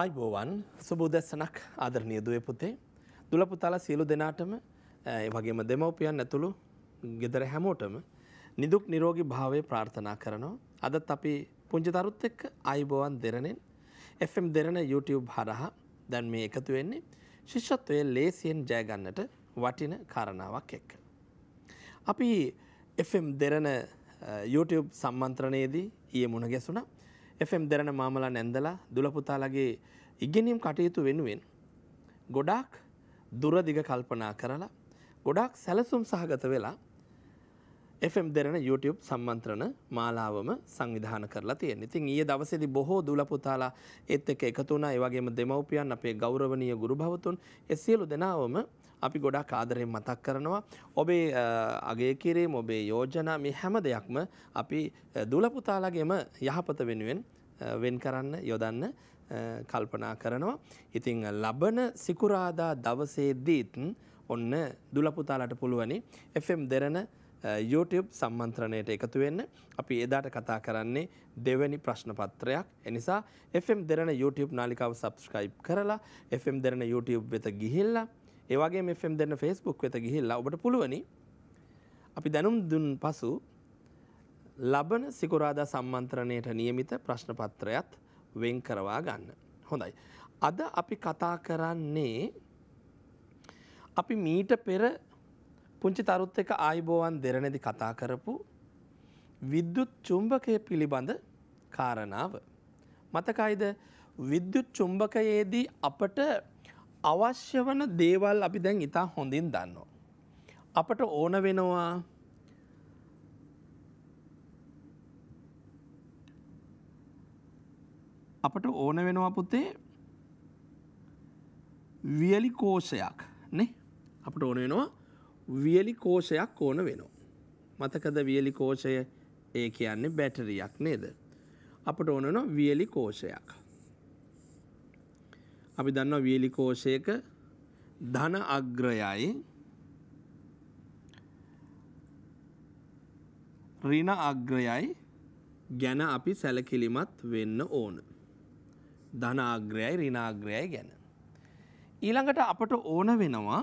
ආයිබෝවන් සුබෝදැස්සනක් ආදරණය දුව පුතේ දුලපුතාලා සියලු දෙනාටම වගේම දෙමවපියන් ඇතුළු ගෙදර හැමෝටම නිදුක් නිරෝගී භාවය ප්‍රාර්ථනා කරනවා. අදත් අපි පුංචිතරුත් එක්ක අයිබෝවන් දෙරණෙන් FM දෙරණ YouTube හරහා දැන් මේ එකතු වෙන්නේ ශිෂ්‍යත්වය ලේසියෙන් ජයගන්නට වටින කාරණාවක් එක්ක. අපි FM දෙරණ YouTube සම්මන්ත්‍රණයේදී ඊයේ මුණ ගැසුණා එම් දෙරන මාමලා නැන්දලා දුලපුතාලගේ ඉගෙනීම් කටයුතු වෙනුවෙන් ගොඩාක් දුරදිග කල්පනා කරලා ගොඩාක් සැලසුම් සහගත වෙලා FM දෙරන YouTube සම්මන්ත්‍රණ මාලාවම සංවිධාන කරලා තියෙන. ඉතින් ඊයේ දවසේදී බොහෝ දුලපුතාලා ඒත් එක්ක එකතු වුණා. ඒ වගේම දෙමව්පියන් අපේ ගෞරවනීය ගුරු භවතුන් ඒ සියලු දෙනාවම අපි ගොඩක් ආදරයෙන් මතක් කරනවා. ඔබේ අගේ කිරීම ඔබේ යෝජනා මේ හැම දෙයක්ම අපි දුලපුතාලගේම යහපත වෙනුවෙන් වෙන් කරන්න යොදන්න කල්පනා කරනවා. ඉතිං ලබන සිකුරාදා දවසේදීත් ඔන්න දුලපුතාලට පුළුවනි FM දෙරන YouTube සම්මන්ත්‍රණයට එකතු වෙන්න අපි එදාට කතා කරන්නේ දෙවැනි ප්‍රශ්න පත්‍රයක්. එනිසා FM දෙරන YouTube නාලිකාව subscribe කරලා FM දෙරන YouTube වෙත ගිහිල්ලා ඒවගේ මෙෆම් දෙන්න ෆෙස්බුක් වෙත ගිහිල්ලා ඔබට පුළුවනි අපි දැනුම් දුන් පසු ලබන සිකුරාදා සම්මන්ත්‍රණයට නියමිත ප්‍රශ්න පත්‍රයත් වෙන් කරවා ගන්න. හොඳයි. අද අපි කතා කරන්නේ අපි මීට පෙර පුංචි තරුත් එක ආයිබෝවන් දෙරණෙදි කතා කරපු විද්‍යුත් චුම්භකය පිළිබඳ කාරණාව. මතකයිද විද්‍යුත් චුම්භකයේදී අපට අවශ්‍ය වන දේවල් අපි දැන් ඉතා හොඳින් දන්නවා. අපට ඕන වෙනවා අපට ඕන වෙනවා පුතේ වියලි කෝෂයක් නේ අපට ඕන වෙනවා වියලි කෝෂයක් ඕන වෙනවා. මතකද වියලි කෝෂය ඒ කියන්නේ බැටරියක් නේද. අපට ඕනන වියලි කෝෂයක්. අපි දන්නවා වියලි කෝෂයක ධන අග්‍රයයි ඍණ අග්‍රයයි ගැන අපි සැලකිලිමත් වෙන්න ඕන. ධන අග්‍රයයි ඍණ අග්‍රයයි ගැන. ඊළඟට අපට ඕන වෙනවා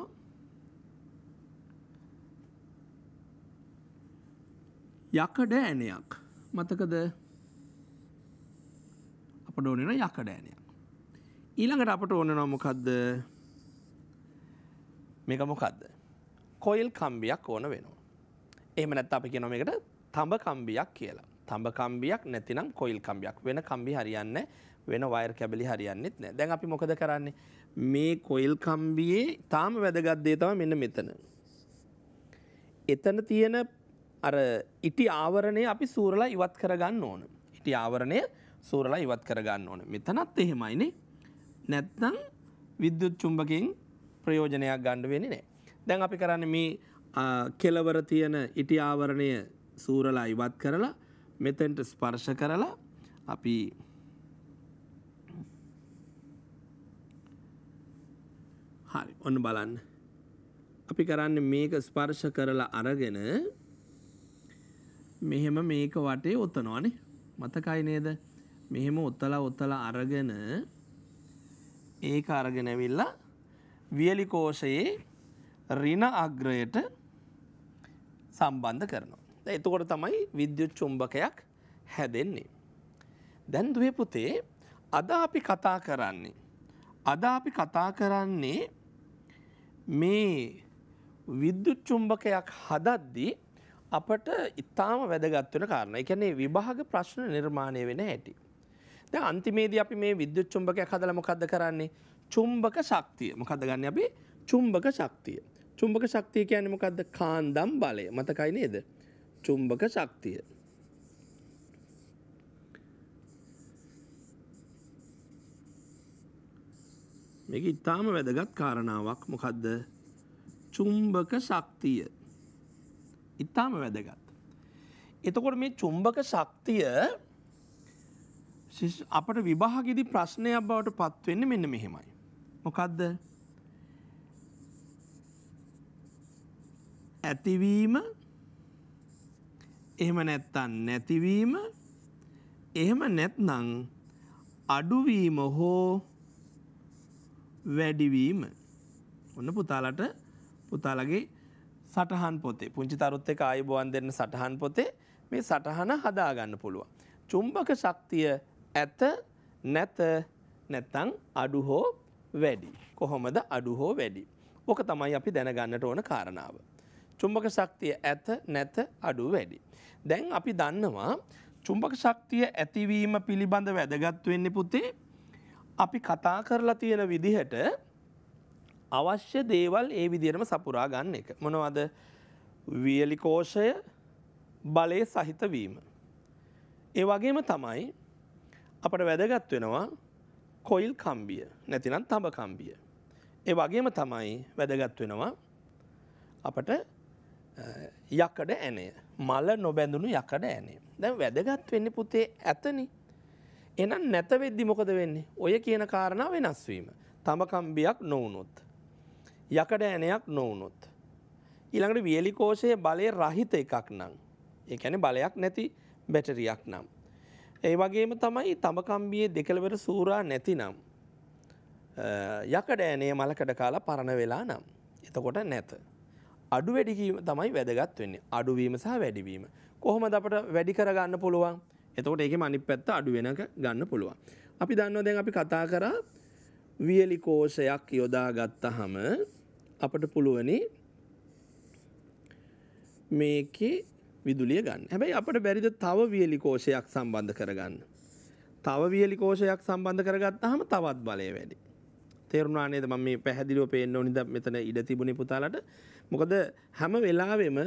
යකඩ ඇණයක්. මතකද? අපට ඕන වෙන යකඩ ඇණයක්. ඊළඟට අපට ඕන නොමොකක්ද මේක මොකක්ද කොයිල් කම්බියක් ඕන වෙනවා එහම නැත් අපි කියන මේකට තඹ කම්බියක් කියලා තඹ කම්බියක් නැතිනම් කොයිල් කම්බියක් වෙන කම්බි හරියන්න වෙන වයර් කැබලි හරියන්නෙත් නෑ දැන් අපි මොකද කරන්නේ මේ කොයිල් කම්බියේ තාම වැදගත්දේ තම මෙන්න මෙතන එතන තියෙන අර ඉටි ආවරණය අපි සූරලා ඉවත් කරගන්න ඕන ඉටි ආවරණය සූරලා ඉවත් කරගන්න ඕන මෙතනත් එහෙමයිනේ නැත්නම් විද්‍යුත් චුම්බකින් ප්‍රයෝජනයක් ගන්න වෙන්නේ නැහැ. දැන් අපි කරන්නේ මේ කෙලවර තියෙන ඉටි ආවරණය සූරලා ඉවත් කරලා මෙතෙන්ට ස්පර්ශ කරලා අපි හරි ඔන්න බලන්න. අපි කරන්නේ මේක ස්පර්ශ කරලා අරගෙන මෙහෙම මේක වටේ ඔතනවානේ. මතකයි නේද? මෙහෙම ඔතලා ඔතලා අරගෙන ඒක අරගෙන ඇවිල්ලා වියලි කෝෂයේ ඍණ අග්‍රයට සම්බන්ධ කරනවා. දැන් එතකොට තමයි විද්‍යුත් චුම්බකයක් හැදෙන්නේ. දැන් දුවේ පුතේ අද අපි කතා කරන්නේ අද අපි කතා කරන්නේ මේ විද්‍යුත් චුම්බකයක් හදද්දී අපට ඉතාම වැදගත් වෙන කාරණා. ඒ කියන්නේ විභාග ප්‍රශ්න නිර්මාණය වෙන හැටි. දැන් අන්තිමේදී අපි මේ විද්‍යුත් චුම්බකයක් හදලා මොකද්ද කරන්නේ? චුම්බක ශක්තිය. මොකද්ද ගන්න අපි? චුම්බක ශක්තිය. චුම්බක ශක්තිය කියන්නේ මොකද්ද? කාන්දම් බලය. මතකයි නේද? චුම්බක ශක්තිය. මේක ඉතාම වැදගත් කාරණාවක් මොකද්ද? චුම්බක ශක්තිය. ඉතාම වැදගත්. එතකොට මේ චුම්බක ශක්තිය අපට විභාගෙදි ප්‍රශ්නයක් බවට පත්වෙන්න මෙන්න මෙහෙමයි. මොකක්ද ඇතිවීම එහෙම නැත්තන් නැතිවීම එහෙම නැත්නං අඩුවීම හෝ වැඩිවීම ඔන්න පුතාලට පුතාලගේ සටහන් පොතේ පුංචි තරුත් එක ආයුබෝවන් දෙන්න සටහන් පොතේ මේ සටහන හදාගන්න පුළුවන්. චුම්බක ශක්තිය ඇත නැත නැත්තං අඩු හෝ වැඩි. කොහොමද අඩු හෝ වැඩි. ඕක තමයි අපි දැනගන්නට ඕන කාරණාව. චුම්බක ශක්තිය ඇත නැත අඩු වැඩි. දැන් අපි දන්නවා චුම්බක ශක්තිය ඇතිවීම පිළිබඳ වැදගත් වෙන්නේ පුතේ අපි කතා කරලා තියෙන විදිහට අවශ්‍ය දේවල් ඒ විදිහටම සපුරා ගන්න එක. මොනවද? වියලි කෝෂය බලයේ සහිත වීම. ඒ වගේම තමයි අපට වැදගත් වෙනවා කොයිල් කම්බිය නැතිනම් තඹ කම්බිය. ඒ වගේම තමයි වැදගත් වෙනවා අපට යකඩ ඇනය මල නොබැඳුණු යකඩ ඇනේ දැන් වැදගත් වෙන්න පුතේ ඇතනි එනම් නැතවෙද්දි මොකද වෙන්නේ ඔය කියන කාරණ වෙනස්වීම තමකම්බියක් නොවනොත් යකඩ ඇනයක් නොවනොත් ඊළඟට වියලිකෝෂය බලය රහිත එකක් නම් ඒැන බලයක් නැති බැටරියක් නම් ඒ වගේම තමයි තමකම්බියේ දෙකළවර සූරා නැතිනම් යකඩෑනේ මලකඩ කාලා පරණ වෙලා නම් එතකොට නැත. අඩු වැඩිකීම තමයි වැදගත් වෙන්නේ අඩුවීම සහ වැඩිවීම. කොහොමද අපට වැඩි කරගන්න පුළුවන්? එතකොට ඒකේ අනිත් පැත්ත අඩු වෙනක ගන්න පුළුවන්. අපි දන්නවා දැන් අපි කතා කරා වියලි කෝෂයක් යොදා ගත්තහම අපට පුළුවනි මේකේ විදුලිය ගන්න හැබැයි අපට බැරිද තව වියලි කෝෂයක් සම්බන්ධ කරගන්න. තව වියලි කෝෂයක් සම්බන්ධ කරගත් හම තවත් බලය වැඩි. තේරුණානේද මම මේ පැහැදිලිව පේන්න ඕනිද මෙතන ඉඩ තිබුණේ පුතාලට මොකද හැම වෙලාවෙම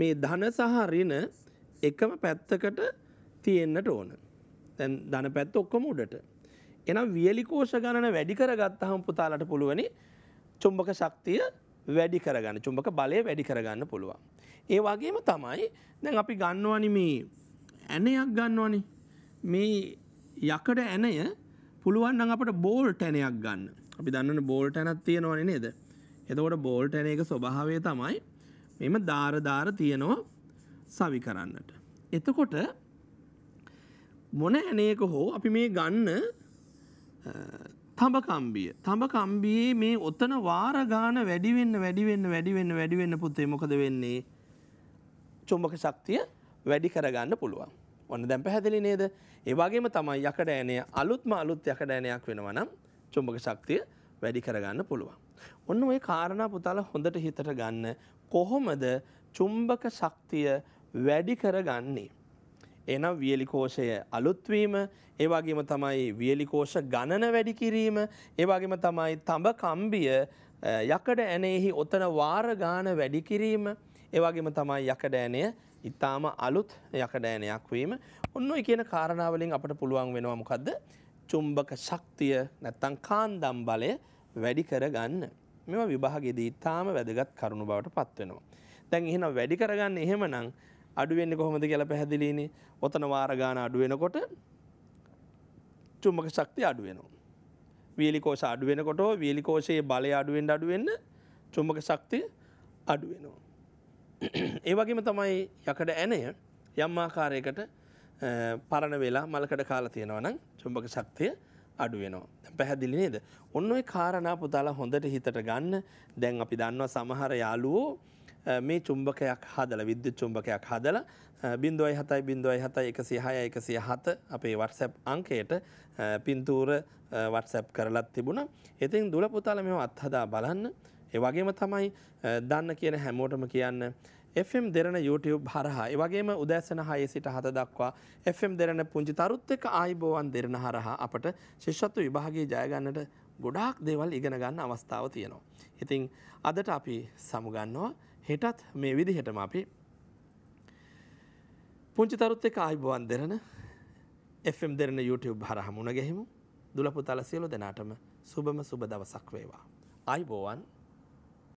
මේ ධන සහ ඍණ එකම පැත්තකට තියෙන්නට ඕන. දැන් ධන පැත්ත ඔක්කොම උඩට. එහෙනම් වියලි කෝෂ ගණන වැඩි කරගත්තාම පුතාලට පුළුවනි චුම්බක ශක්තිය වැඩි කරගන්න චුම්බක බලය වැඩි කරගන්න පුළුවන්. ඒ වගේම තමයි දැන් අපි ගන්නවනි මේ ඇනයක් ගන්නවනි මේ යකඩ ඇනය පුළුවන් නම් අපට බෝල් ටැනයක් ගන්න අපි දන්නන බෝල් ටැනත් තියෙනවන නේද. එතකොට බෝල් ටැන එක ස්වභාවය තමයි මෙම ධාරධාර තියෙනවා සවි කරන්නට. එතකොට මොන ඇනයක හෝ අපි මේ ගන්න තඹකම්බිය. තඹකම්බියේ මේ ඔතන වාර ගාන වැඩි වෙන්න වැඩි වෙන්න වැඩි වෙන්න වැඩි වෙන්න පුතේ මොකද වෙන්නේ? චුම්බක ශක්තිය වැඩි කරගන්න පුළුවන්. ඔන්න දැන් පැහැදිලි නේද? ඒ වගේම තමයි යකඩෑනය අලුත්ම අලුත් යකඩෑනයක් වෙනවා නම් චුම්බක ශක්තිය වැඩි කරගන්න පුළුවන්. ඔන්න ওই කාරණා පුතාලා හොඳට හිතට ගන්න කොහොමද චුම්බක ශක්තිය වැඩි කරගන්නේ? එනම් වියලිකෝෂය අලුත්වීම ඒවාගේම තමයි වියලිකෝෂ ගණන වැඩි කිරීම ඒවාගේම තමයි තඹ කම්බිය යකඩ ඇනෙහි ඔතන වාර ගාන වැඩි කිරීම ඒවාගේම තමයි යකඩෑනය ඉතාම අලුත් යකඩෑනයක් වීම ඔන්න කියන කාරණාවලින් අපට පුළුවන් වෙනවා මොකක්ද චුම්බක ශක්තිය නැත්තං කාන්දම් බලය වැඩි කරගන්න මෙම විභාගෙදී ඉතාම වැදගත් කරුණු බවට පත්වෙනවා. දැන් එහෙනම් වැඩි කරගන්න එහෙමනම් අඩුවෙන්නේ කොහොමද කියලා පැහැදිලිනේ ඔතන වාරගාන අඩුවෙනකොට චුම්මක ශක්තිය අඩුවෙනවා. වියලිකෝෂ අඩුවෙනකොට වියලිකෝෂයේ බලය අඩුවෙන්ට අඩුවෙන්න චුම්මක ශක්තිය අඩුවෙනවා. ඒ වගේම තමයි යකඩ ඇනය යම් ආකාරයකට පරණ වෙලා මලකට කාලා තියෙනවා නම් චුම්බක ශක්තිය අඩු වෙනවා. පැහැදිලි නේද? ඔන්න ඔය කාරණා පුතාලා හොඳට හිතට ගන්න. දැන් අපි දන්නවා සමහර යාළුවෝ මේ චුම්බකයක් හදල විද්‍යුත් චුම්බකයක් හදල බින්දුවයි හතයි බින්දුවයි හතයි එකසි හය එකසිය හත අපේ වටසැප් අංකයට පින්තූර වටසැප් කරලත් තිබුණ එතින් දුල පුතාල මෙ අත්හදා බලන්න ඒවගේම තමයි දන්න කියන හැමෝටම කියන්න FM දෙරන YouTube හරහා එවගේම උදෑසන හය සිට හත දක්වා FM දෙරන පුංචි තරුත් එක ආයිබෝවන් දෙරන හරහා අපට ශිෂ්‍යත්ව විභාගයේ ජයගන්නට ගොඩාක් දේවල් ඉගෙන ගන්න අවස්ථාව තියෙනවා. ඉතින් අදට අපි සමුගන්නවා හෙටත් මේ විදිහටම අපි පුංචි තරුත් එක ආයිබුවන් දෙරන FM දෙරන YouTube හරහා මුණ ගැහිමු. දුලපුතල සියලු දෙනාටම සුබම සුබ දවසක් වේවා. ආයිබෝවන්